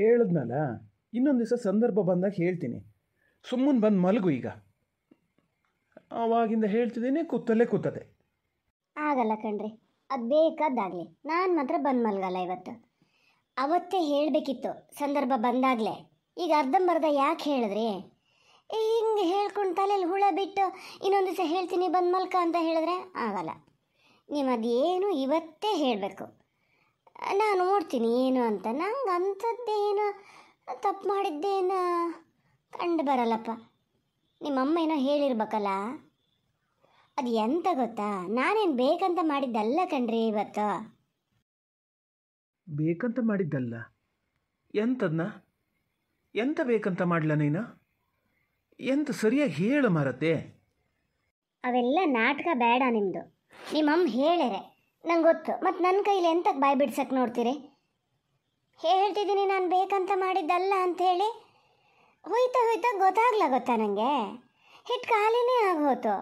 ಹೇಳಿದ್ನಲ್ಲ ಇನ್ನೊಂದು ದಿವಸ ಸಂದರ್ಭ ಬಂದಾಗ ಹೇಳ್ತೀನಿ ಸುಮ್ಮನೆ ಬಂದು ಮಲಗು ಈಗ ಅವಾಗಿಂದ ಹೇಳ್ತಿದ್ದೀನಿ ಕೂತಲ್ಲೇ ಕೂತದೆ ಆಗಲ್ಲ ಕಣ್ರಿ ಅದು ಬೇಕಾದಾಗಲಿ ನಾನು ಮಾತ್ರ ಬಂದು ಮಲಗಲ್ಲ ಇವತ್ತು ಅವತ್ತೇ ಹೇಳಬೇಕಿತ್ತು ಸಂದರ್ಭ ಬಂದಾಗಲೇ ಈಗ ಅರ್ಧಂಬರ್ಧ ಯಾಕೆ ಹೇಳಿದ್ರಿ ಹಿಂಗೆ ಹೇಳ್ಕೊಂಡು ತಲೆಯಲ್ಲಿ ಹುಳ ಬಿಟ್ಟು ಇನ್ನೊಂದು ದಿವಸ ಹೇಳ್ತೀನಿ ಬಂದು ಮಲ್ಕ ಅಂತ ಹೇಳಿದ್ರೆ ಆಗಲ್ಲ ನೀವು ಅದೇನು ಇವತ್ತೇ ಹೇಳಬೇಕು ನಾನು ನೋಡ್ತೀನಿ ಏನು ಅಂತ ನಂಗೆ ಅಂಥದ್ದೇನು ತಪ್ಪು ಮಾಡಿದ್ದೇನು ಕಂಡು ಬರಲ್ಲಪ್ಪ ನಿಮ್ಮಮ್ಮ ಏನೋ ಹೇಳಿರ್ಬೇಕಲ್ಲ ಅದು ಎಂತ ಗೊತ್ತಾ ನಾನೇನು ಬೇಕಂತ ಮಾಡಿದ್ದಲ್ಲ ಕಣ್ರಿ ಇವತ್ತು ಬೇಕಂತ ಮಾಡಿದ್ದಲ್ಲ ಎಂತದ್ನ ಎಂತ ಬೇಕಂತ ಮಾಡಲ ನೀನು ಎಂತ ಸರಿಯಾಗಿ ಹೇಳು ಮಾರತ್ತೆ ಅವೆಲ್ಲ ನಾಟಕ ಬೇಡ ನಿಮ್ಮದು ನಿಮ್ಮಮ್ಮ ಹೇಳರೆ ನಂಗೆ ಗೊತ್ತು ಮತ್ತು ನನ್ನ ಕೈಲಿ ಎಂತಕ್ಕೆ ಬಾಯಿ ಬಿಡ್ಸಕ್ಕೆ ನೋಡ್ತೀರಿ ಹೇಳ್ತಿದ್ದೀನಿ ನಾನು ಬೇಕಂತ ಮಾಡಿದ್ದಲ್ಲ ಅಂಥೇಳಿ ಹೋಯ್ತಾ ಹೋಯ್ತಾ ಗೊತ್ತಾಗ್ಲ ಗೊತ್ತಾ ನನಗೆ ಹಿಟ್ಟು ಖಾಲಿನೇ ಆಗೋತು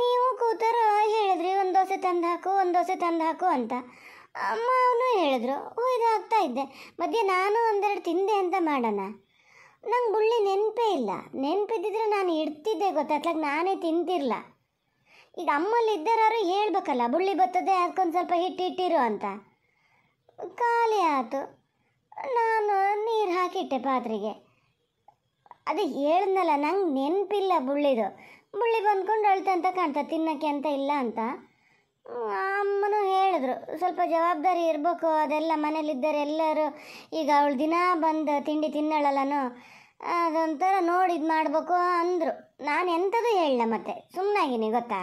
ನೀವು ಕೂತರು ಹೇಳಿದ್ರಿ ಒಂದು ದೋಸೆ ತಂದು ಹಾಕು ಒಂದು ದೋಸೆ ತಂದು ಹಾಕು ಅಂತ ಅಮ್ಮ ಅವನು ಹೇಳಿದ್ರು ಇದು ಆಗ್ತಾ ಇದ್ದೆ ಮಧ್ಯೆ ನಾನು ಒಂದೆರಡು ತಿಂದೆ ಅಂತ ಮಾಡೋಣ ನಂಗೆ ಬುಳ್ಳಿ ನೆನಪೇ ಇಲ್ಲ ನೆನಪಿದ್ದಿದ್ರೆ ನಾನು ಇಡ್ತಿದ್ದೆ ಗೊತ್ತಾತ್ಲಾಗ ನಾನೇ ತಿಂತಿರಲ್ಲ ಈಗ ಅಮ್ಮಲ್ಲಿ ಇದ್ದಾರು ಹೇಳ್ಬೇಕಲ್ಲ ಬುಳ್ಳಿ ಬತ್ತದೆ ಅದಕ್ಕೊಂದು ಸ್ವಲ್ಪ ಹಿಟ್ಟು ಇಟ್ಟಿರು ಅಂತ ಖಾಲಿ ಆಯಿತು ನಾನು ನೀರು ಹಾಕಿಟ್ಟೆ ಪಾತ್ರೆಗೆ ಅದು ಹೇಳ್ದಲ್ಲ ನಂಗೆ ನೆನಪಿಲ್ಲ ಬುಳ್ಳಿದು ಬುಳ್ಳಿ ಬಂದ್ಕೊಂಡು ಅಳ್ತೆ ಅಂತ ಕಾಣ್ತಾ ತಿನ್ನೋಕ್ಕೆ ಅಂತ ಇಲ್ಲ ಅಂತ ಅಮ್ಮನೂ ಹೇಳಿದ್ರು ಸ್ವಲ್ಪ ಜವಾಬ್ದಾರಿ ಇರಬೇಕು ಅದೆಲ್ಲ ಮನೇಲಿದ್ದರೆ ಎಲ್ಲರೂ ಈಗ ಅವಳು ದಿನ ಬಂದು ತಿಂಡಿ ತಿನ್ನಳಲ್ಲನೋ ಅದೊಂಥರ ನೋಡಿ ಇದು ಮಾಡಬೇಕು ಅಂದರು ನಾನು ಎಂಥದ್ದು ಹೇಳಲ್ಲ ಮತ್ತೆ ಸುಮ್ಮನಾಗಿನಿ ಗೊತ್ತಾ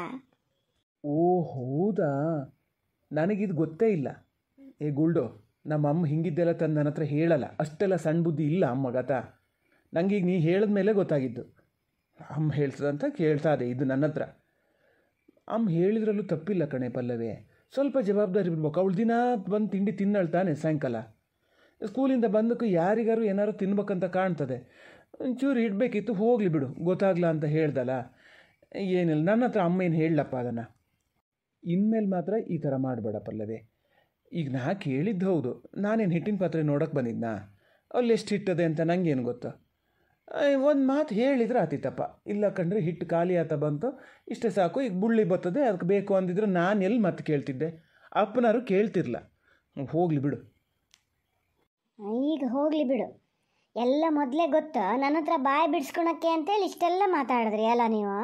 ಓ ಹೌದಾ ನನಗಿದು ಗೊತ್ತೇ ಇಲ್ಲ ಏ ಗುಲ್ಡೋ ನಮ್ಮ ಅಮ್ಮ ಹಿಂಗಿದ್ದೆಲ್ಲ ತಂದು ನನ್ನ ಹತ್ರ ಹೇಳಲ್ಲ ಅಷ್ಟೆಲ್ಲ ಸಣ್ಣ ಬುದ್ಧಿ ಇಲ್ಲ ಅಮ್ಮಗತ ನನಗೀಗ ನೀ ಹೇಳಿದ ಮೇಲೆ ಗೊತ್ತಾಗಿದ್ದು ಅಮ್ಮ ಹೇಳ್ತದಂತ ಕೇಳ್ತಾ ಇದೆ ಇದು ನನ್ನ ಹತ್ರ ಅಮ್ಮ ಹೇಳಿದ್ರಲ್ಲೂ ತಪ್ಪಿಲ್ಲ ಕಣೆ ಪಲ್ಲವೇ ಸ್ವಲ್ಪ ಜವಾಬ್ದಾರಿ ಬಿಡ್ಬೇಕು ಅವಳು ದಿನ ಬಂದು ತಿಂಡಿ ತಿನ್ನಳ್ತಾನೆ ಸಾಯಂಕಾಲ ಸ್ಕೂಲಿಂದ ಬಂದಕ್ಕೆ ಯಾರಿಗಾರು ಏನಾರು ತಿನ್ಬೇಕಂತ ಕಾಣ್ತದೆ ಒಂಚೂರು ಇಡಬೇಕಿತ್ತು ಹೋಗಲಿ ಬಿಡು ಗೊತ್ತಾಗ್ಲಾ ಅಂತ ಹೇಳ್ದಲ್ಲ ಏನಿಲ್ಲ ನನ್ನ ಹತ್ರ ಅಮ್ಮ ಏನು ಹೇಳಪ್ಪ ಅದನ್ನು ಇನ್ಮೇಲೆ ಮಾತ್ರ ಈ ಥರ ಮಾಡಬೇಡ ಪಲ್ಲವಿ ಈಗ ನಾ ಕೇಳಿದ್ದು ಹೌದು ನಾನೇನು ಹಿಟ್ಟಿನ ಪಾತ್ರೆ ನೋಡೋಕ್ಕೆ ಬಂದಿದ್ದನಾ ಅಲ್ಲಿ ಎಷ್ಟು ಹಿಟ್ಟದೆ ಅಂತ ನನಗೇನು ಗೊತ್ತು ಒಂದು ಮಾತು ಹೇಳಿದ್ರೆ ಆತಿತ್ತಪ್ಪ ಇಲ್ಲ ಕಂಡ್ರೆ ಹಿಟ್ಟು ಖಾಲಿ ಆತ ಬಂತು ಇಷ್ಟೇ ಸಾಕು ಈಗ ಬುಳ್ಳಿ ಬತ್ತದೆ ಅದಕ್ಕೆ ಬೇಕು ಅಂದಿದ್ರೆ ನಾನು ಎಲ್ಲಿ ಮತ್ತೆ ಕೇಳ್ತಿದ್ದೆ ಅಪ್ಪನಾರು ಕೇಳ್ತಿರ್ಲ ಹೋಗ್ಲಿ ಬಿಡು ಈಗ ಹೋಗ್ಲಿ ಬಿಡು ಎಲ್ಲ ಮೊದಲೇ ಗೊತ್ತು ನನ್ನ ಹತ್ರ ಬಾಯಿ ಬಿಡಿಸ್ಕೊಳಕ್ಕೆ ಅಂತೇಳಿ ಇಷ್ಟೆಲ್ಲ ಮಾತಾಡಿದ್ರಿ ಅಲ್ಲ ನೀವು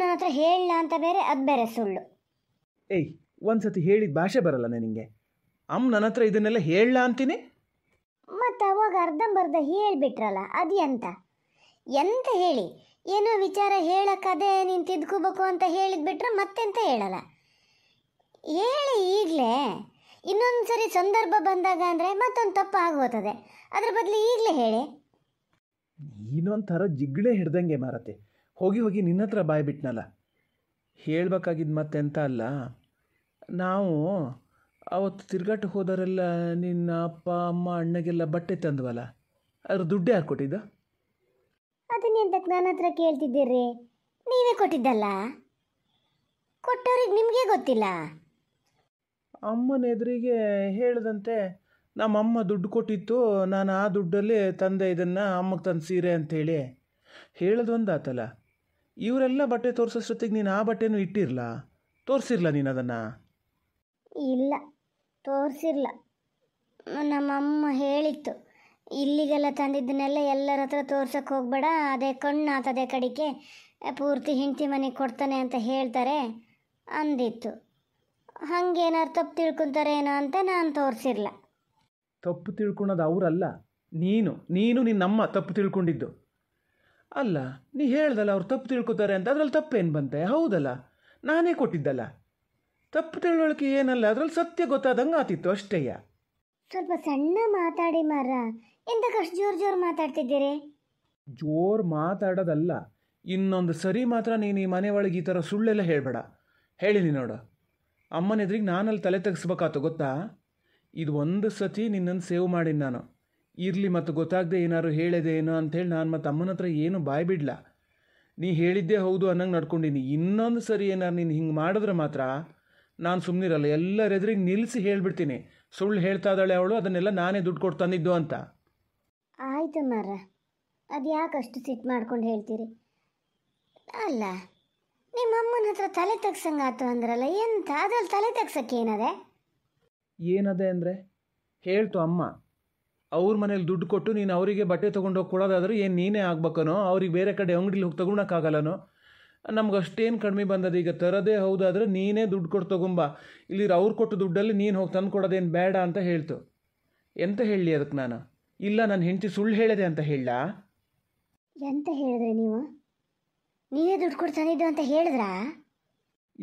ನನ್ನ ಹತ್ರ ಹೇಳಿಲ್ಲ ಅಂತ ಬೇರೆ ಅದು ಬೇರೆ ಸುಳ್ಳು ಏಯ್ ಒಂದು ಹೇಳಿದ ಭಾಷೆ ಬರಲ್ಲ ನಿನಗೆ ಅಮ್ಮ ನನ್ನ ಹತ್ರ ಇದನ್ನೆಲ್ಲ ಹೇಳ ಅಂತೀನಿ ಮತ್ತು ಅವಾಗ ಅರ್ಧಂಬರ್ಧ ಹೇಳಿಬಿಟ್ರಲ್ಲ ಅದು ಎಂತ ಎಂತ ಹೇಳಿ ಏನೋ ವಿಚಾರ ಹೇಳಕ್ಕದೆ ನೀನು ತಿದ್ಕೋಬೇಕು ಅಂತ ಬಿಟ್ರೆ ಮತ್ತೆಂತ ಹೇಳಲ್ಲ ಹೇಳಿ ಈಗಲೇ ಇನ್ನೊಂದು ಸರಿ ಸಂದರ್ಭ ಬಂದಾಗ ಅಂದರೆ ಮತ್ತೊಂದು ತಪ್ಪು ಆಗೋತದೆ ಅದ್ರ ಬದಲು ಈಗಲೇ ಹೇಳಿ ನೀನೊಂಥರ ಜಿಗ್ಳೆ ಹಿಡ್ದಂಗೆ ಮಾರತೆ ಹೋಗಿ ಹೋಗಿ ನಿನ್ನ ಹತ್ರ ಬಾಯ್ಬಿಟ್ನಲ್ಲ ಹೇಳ್ಬೇಕಾಗಿದ್ದು ಮತ್ತೆ ಎಂತ ಅಲ್ಲ ನಾವು ಅವತ್ತು ತಿರ್ಗಟ್ಟು ಹೋದವರೆಲ್ಲ ನಿನ್ನ ಅಪ್ಪ ಅಮ್ಮ ಅಣ್ಣಗೆಲ್ಲ ಬಟ್ಟೆ ತಂದ್ವಲ್ಲ ಅದ್ರ ದುಡ್ಡು ಯಾರು ಕೊಟ್ಟಿದ್ದ ಅದನ್ನೆಂತಕ್ಕೆ ನನ್ನ ಹತ್ರ ಕೇಳ್ತಿದ್ದೀರಿ ನೀವೇ ಕೊಟ್ಟಿದ್ದಲ್ಲ ಕೊಟ್ಟವ್ರಿಗೆ ನಿಮಗೆ ಗೊತ್ತಿಲ್ಲ ಅಮ್ಮನ ಎದುರಿಗೆ ಹೇಳಿದಂತೆ ನಮ್ಮ ಅಮ್ಮ ದುಡ್ಡು ಕೊಟ್ಟಿತ್ತು ನಾನು ಆ ದುಡ್ಡಲ್ಲಿ ತಂದೆ ಇದನ್ನು ಅಮ್ಮಗೆ ತಂದು ಸೀರೆ ಅಂಥೇಳಿ ಆತಲ್ಲ ಇವರೆಲ್ಲ ಬಟ್ಟೆ ತೋರಿಸೋಷ್ಟೊತ್ತಿಗೆ ನೀನು ಆ ಬಟ್ಟೆನೂ ಇಟ್ಟಿರಲ್ಲ ತೋರಿಸಿರಲ್ಲ ನೀನು ಅದನ್ನು ಇಲ್ಲ ತೋರಿಸಿರಲ್ಲ ನಮ್ಮಮ್ಮ ಹೇಳಿತ್ತು ಇಲ್ಲಿಗೆಲ್ಲ ತಂದಿದ್ದನ್ನೆಲ್ಲ ಎಲ್ಲರ ಹತ್ರ ತೋರ್ಸೋಕೆ ಹೋಗ್ಬೇಡ ಅದೇ ಕಣ್ಣು ಆತದೇ ಕಡಿಕೆ ಪೂರ್ತಿ ಹೆಂಡತಿ ಮನೆ ಕೊಡ್ತಾನೆ ಅಂತ ಹೇಳ್ತಾರೆ ಅಂದಿತ್ತು ಹಂಗೇನಾರು ತಪ್ಪು ತಿಳ್ಕೊತಾರೆ ಏನೋ ಅಂತ ನಾನು ತೋರಿಸಿರ್ಲ ತಪ್ಪು ತಿಳ್ಕೊಳೋದು ಅವರಲ್ಲ ನೀನು ನೀನು ನಿನ್ನಮ್ಮ ತಪ್ಪು ತಿಳ್ಕೊಂಡಿದ್ದು ಅಲ್ಲ ನೀ ಹೇಳ್ದಲ್ಲ ಅವ್ರು ತಪ್ಪು ತಿಳ್ಕೊತಾರೆ ಅಂತ ಅದ್ರಲ್ಲಿ ತಪ್ಪೇನು ಬಂತೆ ಹೌದಲ್ಲ ನಾನೇ ಕೊಟ್ಟಿದ್ದಲ್ಲ ತಪ್ಪು ತಿಳುವಳಿಕೆ ಏನಲ್ಲ ಅದ್ರಲ್ಲಿ ಸತ್ಯ ಗೊತ್ತಾದಂಗೆ ಆತಿತ್ತು ಅಷ್ಟೇಯ ಸ್ವಲ್ಪ ಸಣ್ಣ ಮಾತಾಡಿ ಮಾರ ಎಂತ ಕಷ್ಟ ಜೋರು ಜೋರು ಮಾತಾಡ್ತಿದ್ದೀರಿ ಜೋರು ಮಾತಾಡೋದಲ್ಲ ಇನ್ನೊಂದು ಸರಿ ಮಾತ್ರ ನೀನು ಈ ಮನೆ ಒಳಗೆ ಈ ಥರ ಸುಳ್ಳೆಲ್ಲ ಹೇಳಬೇಡ ಹೇಳಿನಿ ನೋಡು ಅಮ್ಮನ ಎದುರಿಗೆ ನಾನಲ್ಲಿ ತಲೆ ತೆಗಿಸ್ಬೇಕಾತು ಗೊತ್ತಾ ಇದು ಒಂದು ಸತಿ ನಿನ್ನನ್ನು ಸೇವ್ ಮಾಡೀನಿ ನಾನು ಇರಲಿ ಮತ್ತು ಗೊತ್ತಾಗದೆ ಏನಾದ್ರು ಹೇಳಿದೆ ಏನೋ ಹೇಳಿ ನಾನು ಮತ್ತು ಅಮ್ಮನ ಹತ್ರ ಏನು ಬಾಯ್ ನೀ ಹೇಳಿದ್ದೇ ಹೌದು ಅನ್ನಂಗೆ ನಡ್ಕೊಂಡಿನಿ ಇನ್ನೊಂದು ಸರಿ ಏನಾರು ನೀನು ಹಿಂಗೆ ಮಾಡಿದ್ರೆ ಮಾತ್ರ ನಾನು ಸುಮ್ಮನಿರಲ್ಲ ಎಲ್ಲರ ಎದುರಿಗೆ ನಿಲ್ಲಿಸಿ ಹೇಳಿಬಿಡ್ತೀನಿ ಸುಳ್ಳು ಹೇಳ್ತಾ ಇದ್ದಾಳೆ ಅವಳು ಅದನ್ನೆಲ್ಲ ನಾನೇ ದುಡ್ಡು ಕೊಟ್ಟು ತಂದಿದ್ದು ಅಂತ ಆಯಿತು ಮಾರ ಅದು ಯಾಕೆ ಅಷ್ಟು ಸಿಟ್ಟು ಮಾಡ್ಕೊಂಡು ಹೇಳ್ತೀರಿ ಅಲ್ಲ ನಿಮ್ಮ ಹತ್ರ ತಲೆ ತೆಗ್ಸಂಗಾತು ಅಂದ್ರಲ್ಲ ಎಂತ ಅದ್ರಲ್ಲಿ ತಲೆ ತೆಗ್ಸಕ್ಕೆ ಏನದೆ ಏನದೆ ಅಂದರೆ ಹೇಳ್ತು ಅಮ್ಮ ಅವ್ರ ಮನೇಲಿ ದುಡ್ಡು ಕೊಟ್ಟು ನೀನು ಅವರಿಗೆ ಬಟ್ಟೆ ತೊಗೊಂಡೋಗಿ ಕೊಡೋದಾದರೂ ಏನು ನೀನೇ ಆಗ್ಬೇಕನೋ ಅವ್ರಿಗೆ ಬೇರೆ ಕಡೆ ಅಂಗಡಿಲಿ ಹೋಗಿ ತೊಗೊಳಕ್ಕಾಗಲ್ಲನೋ ನಮ್ಗೆ ಅಷ್ಟೇನು ಕಡಿಮೆ ಬಂದದ ಈಗ ತರೋದೇ ಹೌದಾದ್ರೆ ನೀನೇ ದುಡ್ಡು ಕೊಟ್ಟು ತೊಗೊಂಬ ಇಲ್ಲಿ ಅವ್ರು ಕೊಟ್ಟು ದುಡ್ಡಲ್ಲಿ ನೀನು ಹೋಗಿ ತಂದು ಕೊಡೋದೇನು ಬೇಡ ಅಂತ ಹೇಳ್ತು ಎಂತ ಹೇಳಿ ಅದಕ್ಕೆ ನಾನು ಇಲ್ಲ ನನ್ನ ಹೆಂಡತಿ ಸುಳ್ಳು ಹೇಳಿದೆ ಅಂತ ಹೇಳ ಎಂತ ಹೇಳಿದ್ರೆ ನೀವು ನೀವೇ ದುಡ್ಡು ಕೊಡ್ತಾನಿದ್ದು ಅಂತ ಹೇಳಿದ್ರಾ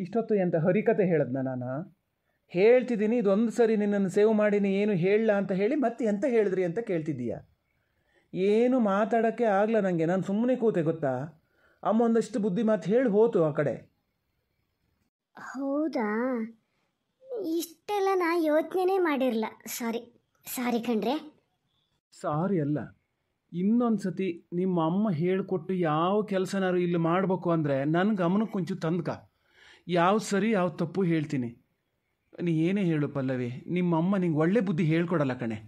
ಇಷ್ಟೊತ್ತು ಎಂತ ಹರಿಕತೆ ಹೇಳದ್ನ ನಾನು ಹೇಳ್ತಿದ್ದೀನಿ ಇದೊಂದು ಸರಿ ನಿನ್ನನ್ನು ಸೇವ್ ಮಾಡೀನಿ ಏನು ಹೇಳಲ್ಲ ಅಂತ ಹೇಳಿ ಮತ್ತೆ ಎಂತ ಹೇಳಿದ್ರಿ ಅಂತ ಕೇಳ್ತಿದ್ದೀಯ ಏನು ಮಾತಾಡೋಕ್ಕೆ ಆಗಲ್ಲ ನನಗೆ ನಾನು ಸುಮ್ಮನೆ ಕೂತೆ ಗೊತ್ತಾ ಅಮ್ಮ ಒಂದಷ್ಟು ಬುದ್ಧಿ ಮಾತು ಹೇಳಿ ಹೋತು ಆ ಕಡೆ ಹೌದಾ ಇಷ್ಟೆಲ್ಲ ನಾ ಯೋಚನೆ ಮಾಡಿರಲ್ಲ ಸಾರಿ ಸಾರಿ ಕಣ್ರೆ ಸಾರಿ ಅಲ್ಲ ಇನ್ನೊಂದು ಸತಿ ನಿಮ್ಮ ಅಮ್ಮ ಹೇಳಿಕೊಟ್ಟು ಯಾವ ಕೆಲಸನಾರು ಇಲ್ಲಿ ಮಾಡಬೇಕು ಅಂದರೆ ನನ್ನ ಕೊಂಚ ತಂದ್ಕ ಯಾವ ಸರಿ ಯಾವ ತಪ್ಪು ಹೇಳ್ತೀನಿ ನೀ ಏನೇ ಹೇಳು ಪಲ್ಲವಿ ಅಮ್ಮ ನಿಂಗೆ ಒಳ್ಳೆ ಬುದ್ಧಿ ಹೇಳ್ಕೊಡಲ್ಲ ಕಣೆ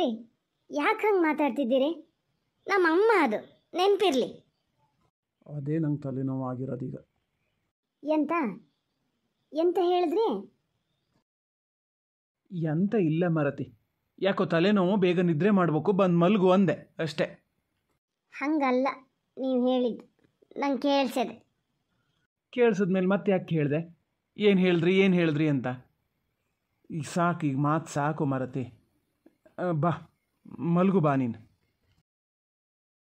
ರೀ ಯಾಕೆ ಹಂಗೆ ಮಾತಾಡ್ತಿದ್ದೀರಿ ನಮ್ಮ ಅಮ್ಮ ಅದು ನೆನಪಿರಲಿ ಅದೇ ನಂಗೆ ತಲೆನೋವು ಆಗಿರೋದೀಗ ಎಂತ ಎಂತ ಹೇಳಿದ್ರಿ ಎಂತ ಇಲ್ಲ ಮರತಿ ಯಾಕೋ ತಲೆನೋವು ಬೇಗ ನಿದ್ರೆ ಮಾಡಬೇಕು ಬಂದು ಮಲ್ಗು ಅಂದೆ ಅಷ್ಟೇ ಹಂಗಲ್ಲ ನೀವು ಹೇಳಿದ್ದು ನಂಗೆ ಕೇಳಿಸದೆ ಕೇಳಿಸಿದ್ಮೇಲೆ ಮತ್ತೆ ಯಾಕೆ ಕೇಳಿದೆ ಏನು ಹೇಳಿದ್ರಿ ಏನು ಹೇಳಿದ್ರಿ ಅಂತ ಈಗ ಸಾಕು ಈಗ ಮಾತು ಸಾಕು ಮರತಿ ಬಾ ಮಲ್ಗು ಬಾ ನೀನು